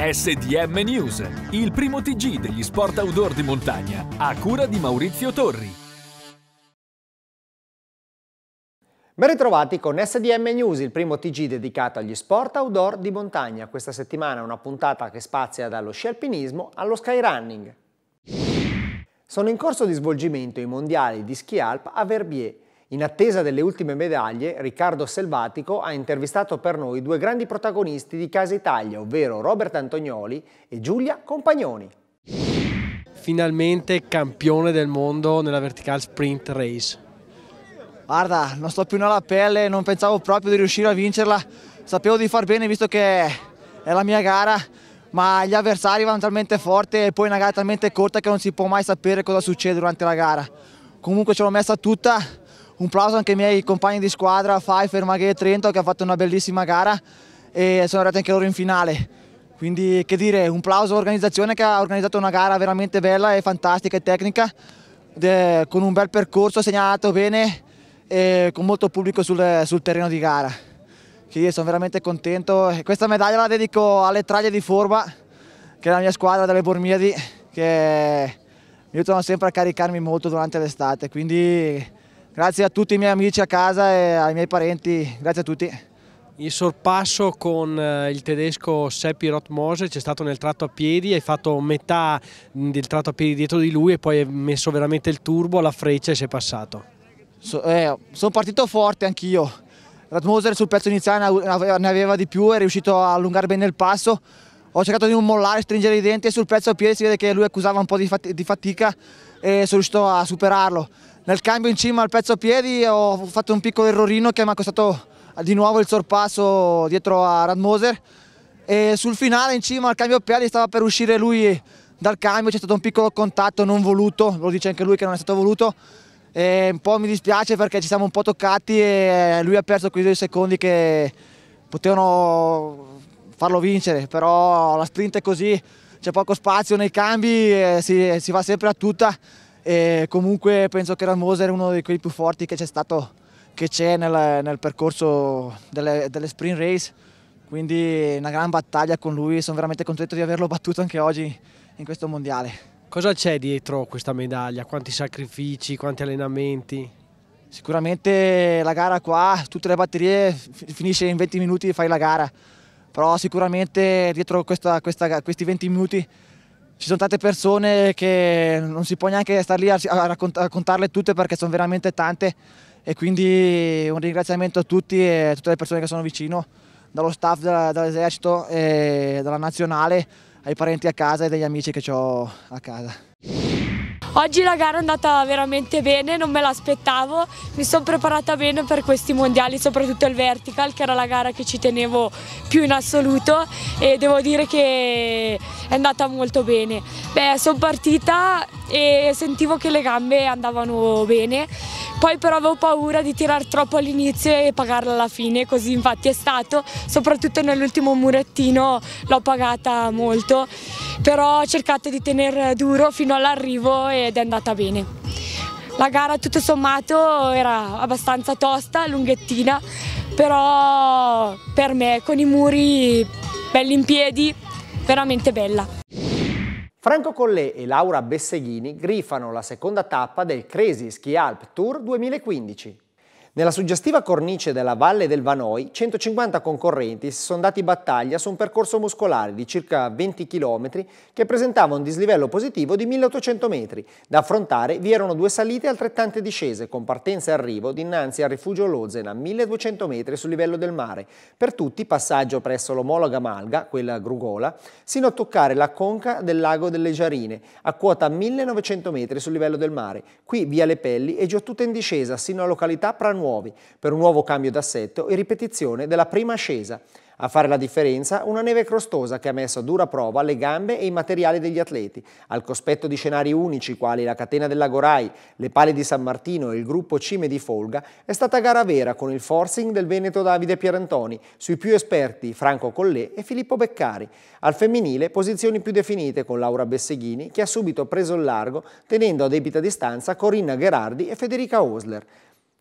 SDM News, il primo TG degli sport outdoor di montagna, a cura di Maurizio Torri. Ben ritrovati con SDM News, il primo TG dedicato agli sport outdoor di montagna. Questa settimana è una puntata che spazia dallo sci alpinismo allo skyrunning. Sono in corso di svolgimento i mondiali di ski alp a Verbier, in attesa delle ultime medaglie, Riccardo Selvatico ha intervistato per noi due grandi protagonisti di Casa Italia, ovvero Robert Antonioli e Giulia Compagnoni. Finalmente campione del mondo nella vertical sprint race. Guarda, non sto più nella pelle, non pensavo proprio di riuscire a vincerla. Sapevo di far bene visto che è la mia gara, ma gli avversari vanno talmente forti e poi una gara talmente corta che non si può mai sapere cosa succede durante la gara. Comunque ce l'ho messa tutta, un plauso anche ai miei compagni di squadra, Pfeiffer, Maghe e Trento, che hanno fatto una bellissima gara e sono arrivati anche loro in finale. Quindi che dire, un plauso all'organizzazione che ha organizzato una gara veramente bella e fantastica e tecnica, con un bel percorso segnato bene e con molto pubblico sul, sul terreno di gara. Quindi sono veramente contento. Questa medaglia la dedico alle traglie di Forba, che è la mia squadra delle Bormiadi, che mi aiutano sempre a caricarmi molto durante l'estate. Quindi Grazie a tutti i miei amici a casa e ai miei parenti, grazie a tutti. Il sorpasso con eh, il tedesco Seppi Rotmose c'è stato nel tratto a piedi, hai fatto metà mm, del tratto a piedi dietro di lui e poi hai messo veramente il turbo alla freccia e sei passato. So, eh, sono partito forte anch'io, Rotmose sul pezzo iniziale ne aveva di più, è riuscito a allungare bene il passo, ho cercato di non mollare, stringere i denti e sul pezzo a piedi si vede che lui accusava un po' di, fat di fatica e sono riuscito a superarlo. Nel cambio in cima al pezzo a piedi ho fatto un piccolo errorino che mi ha costato di nuovo il sorpasso dietro a Radmoser e sul finale in cima al cambio a piedi stava per uscire lui dal cambio, c'è stato un piccolo contatto non voluto, lo dice anche lui che non è stato voluto e un po' mi dispiace perché ci siamo un po' toccati e lui ha perso quei due secondi che potevano farlo vincere, però la sprint è così, c'è poco spazio nei cambi, eh, si, si, va sempre a tutta e comunque penso che Ramoser è uno dei più forti che c'è stato che c'è nel, nel, percorso delle, delle, sprint race, quindi una gran battaglia con lui, sono veramente contento di averlo battuto anche oggi in questo mondiale. Cosa c'è dietro questa medaglia? Quanti sacrifici, quanti allenamenti? Sicuramente la gara qua, tutte le batterie finisce in 20 minuti e fai la gara però sicuramente dietro questa, questa, questi 20 minuti ci sono tante persone che non si può neanche stare lì a, raccont a contarle tutte perché sono veramente tante e quindi un ringraziamento a tutti e a tutte le persone che sono vicino, dallo staff dall'esercito e dalla nazionale ai parenti a casa e dagli amici che ho a casa. Oggi la gara è andata veramente bene, non me l'aspettavo, mi sono preparata bene per questi mondiali, soprattutto il vertical che era la gara che ci tenevo più in assoluto e devo dire che è andata molto bene. Beh, sono partita e sentivo che le gambe andavano bene, poi però avevo paura di tirar troppo all'inizio e pagarla alla fine, così infatti è stato, soprattutto nell'ultimo murettino l'ho pagata molto, però ho cercato di tenere duro fino all'arrivo ed è andata bene. La gara tutto sommato era abbastanza tosta, lunghettina, però per me con i muri belli in piedi, veramente bella. Franco Collè e Laura Besseghini grifano la seconda tappa del Crazy Ski Alp Tour 2015. Nella suggestiva cornice della Valle del Vanoi, 150 concorrenti si sono dati battaglia su un percorso muscolare di circa 20 km che presentava un dislivello positivo di 1800 metri. Da affrontare vi erano due salite e altrettante discese, con partenza e arrivo dinanzi al rifugio a 1200 metri sul livello del mare. Per tutti passaggio presso l'omologa Malga, quella Grugola, sino a toccare la conca del lago delle Giarine, a quota 1900 metri sul livello del mare. Qui via le pelli e giù tutta in discesa, sino a località Pranuova nuovi per un nuovo cambio d'assetto e ripetizione della prima ascesa. A fare la differenza una neve crostosa che ha messo a dura prova le gambe e i materiali degli atleti, al cospetto di scenari unici quali la catena della Gorai, le pale di San Martino e il gruppo Cime di Folga, è stata gara vera con il forcing del Veneto Davide Pierantoni, sui più esperti Franco Collè e Filippo Beccari. Al femminile posizioni più definite con Laura Besseghini che ha subito preso il largo tenendo a debita distanza Corinna Gherardi e Federica Osler.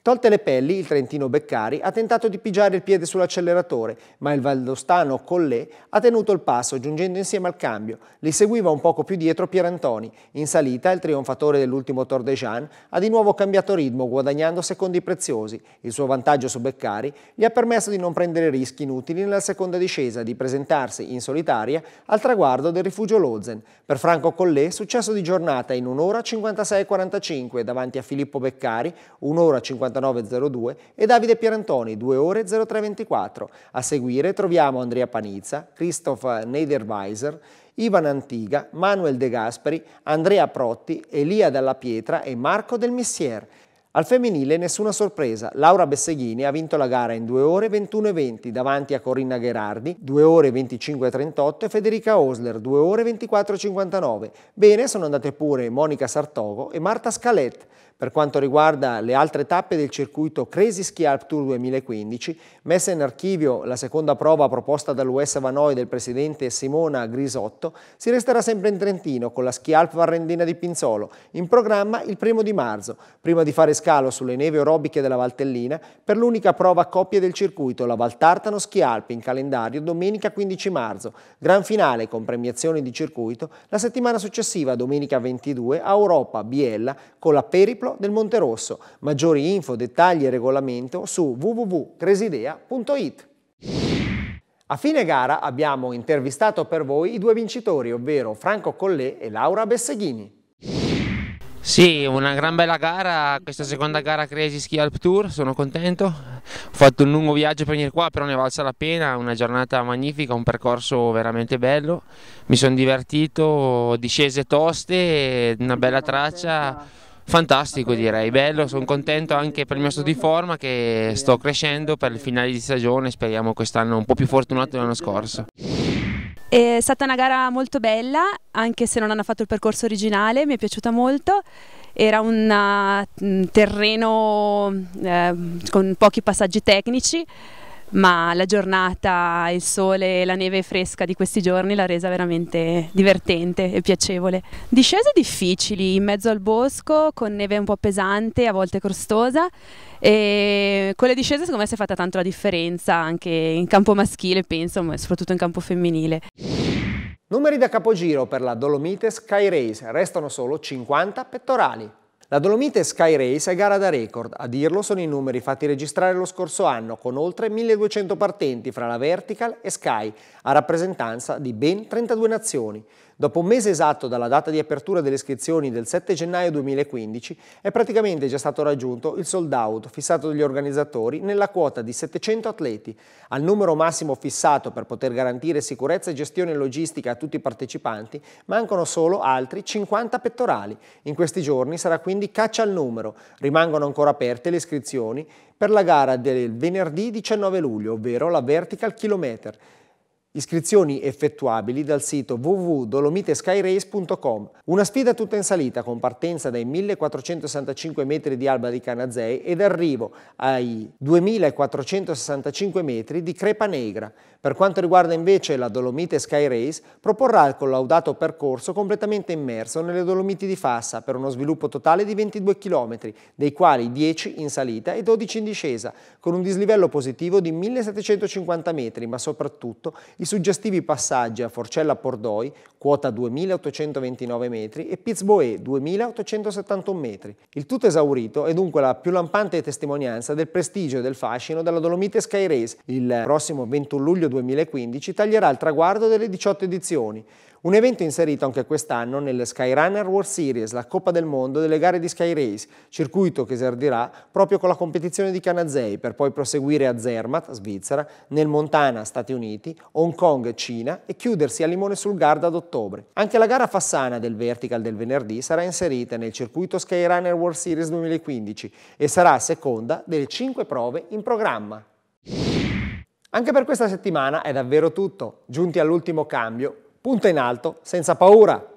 Tolte le pelli, il trentino Beccari ha tentato di pigiare il piede sull'acceleratore, ma il valdostano Collè ha tenuto il passo, giungendo insieme al cambio. Li seguiva un poco più dietro Pierantoni. In salita, il trionfatore dell'ultimo Tour de Jean ha di nuovo cambiato ritmo, guadagnando secondi preziosi. Il suo vantaggio su Beccari gli ha permesso di non prendere rischi inutili nella seconda discesa e di presentarsi in solitaria al traguardo del rifugio Lozen. Per Franco Collè, successo di giornata in 1 ora 56,45 davanti a Filippo Beccari, 1 ora 56,45 59.02 e Davide Pierantoni 2 ore 03.24. A seguire troviamo Andrea Panizza, Christoph Nederweiser, Ivan Antiga, Manuel De Gasperi, Andrea Protti, Elia Dalla Pietra e Marco Del Missier. Al femminile nessuna sorpresa, Laura Besseghini ha vinto la gara in 2 ore 21 e 20 davanti a Corinna Gherardi, 2 ore 25 e 38 e Federica Osler, 2 ore 24 e 59. Bene sono andate pure Monica Sartogo e Marta Scalette. Per quanto riguarda le altre tappe del circuito Crazy Ski Alp Tour 2015, messa in archivio la seconda prova proposta dall'US Vanoi del presidente Simona Grisotto, si resterà sempre in Trentino con la Ski Alp Varrendina di Pinzolo, in programma il primo di marzo. Prima di fare scambio scalo sulle neve aerobiche della Valtellina per l'unica prova a coppie del circuito, la Valtartano Ski Alpi in calendario domenica 15 marzo, gran finale con premiazioni di circuito la settimana successiva, domenica 22, a Europa Biella con la Periplo del Monte Rosso. Maggiori info, dettagli e regolamento su www.cresidea.it. A fine gara abbiamo intervistato per voi i due vincitori, ovvero Franco Collè e Laura Besseghini. Sì, una gran bella gara, questa seconda gara Crazy Ski Alp Tour, sono contento, ho fatto un lungo viaggio per venire qua, però ne è valsa la pena, una giornata magnifica, un percorso veramente bello, mi sono divertito, discese toste, una bella traccia, fantastico direi, bello, sono contento anche per il mio stato di forma che sto crescendo per il finale di stagione, speriamo quest'anno un po' più fortunato dell'anno scorso. È stata una gara molto bella, anche se non hanno fatto il percorso originale, mi è piaciuta molto. Era un uh, terreno eh, con pochi passaggi tecnici, ma la giornata, il sole, la neve fresca di questi giorni l'ha resa veramente divertente e piacevole. Discese difficili in mezzo al bosco con neve un po' pesante, a volte crostosa e con le discese secondo me si è fatta tanto la differenza anche in campo maschile penso, ma soprattutto in campo femminile. Numeri da capogiro per la Dolomite Sky Race, restano solo 50 pettorali. La Dolomite Sky Race è gara da record, a dirlo sono i numeri fatti registrare lo scorso anno con oltre 1200 partenti fra la Vertical e Sky, a rappresentanza di ben 32 nazioni. Dopo un mese esatto dalla data di apertura delle iscrizioni del 7 gennaio 2015 è praticamente già stato raggiunto il sold out fissato dagli organizzatori nella quota di 700 atleti, al numero massimo fissato per poter garantire sicurezza e gestione logistica a tutti i partecipanti, mancano solo altri 50 pettorali. In questi giorni sarà quindi caccia al numero, rimangono ancora aperte le iscrizioni per la gara del venerdì 19 luglio, ovvero la Vertical Kilometer. Iscrizioni effettuabili dal sito www.dolomiteskyrace.com. Una sfida tutta in salita con partenza dai 1465 metri di Alba di Canazei ed arrivo ai 2465 metri di Crepa Negra. Per quanto riguarda invece la Dolomite Sky Race, proporrà il collaudato percorso completamente immerso nelle Dolomiti di Fassa per uno sviluppo totale di 22 km, dei quali 10 in salita e 12 in discesa, con un dislivello positivo di 1750 metri, ma soprattutto il suggestivi passaggi a Forcella Pordoi, quota 2.829 metri, e Pizboe, 2.871 metri. Il tutto esaurito è dunque la più lampante testimonianza del prestigio e del fascino della Dolomite Sky Race. Il prossimo 21 luglio 2015 taglierà il traguardo delle 18 edizioni, un evento inserito anche quest'anno nelle Skyrunner World Series, la Coppa del Mondo delle gare di Sky Race, circuito che eserdirà proprio con la competizione di Canazei, per poi proseguire a Zermatt, Svizzera, nel Montana, Stati Uniti, Hong Kong, Cina e chiudersi a Limone sul Garda ad ottobre. Anche la gara Fassana del Vertical del venerdì sarà inserita nel circuito Skyrunner World Series 2015 e sarà seconda delle 5 prove in programma. Anche per questa settimana è davvero tutto. Giunti all'ultimo cambio, punta in alto senza paura!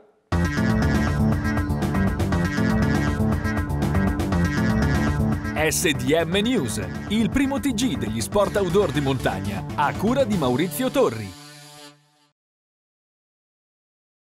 SDM News, il primo TG degli sport outdoor di montagna, a cura di Maurizio Torri.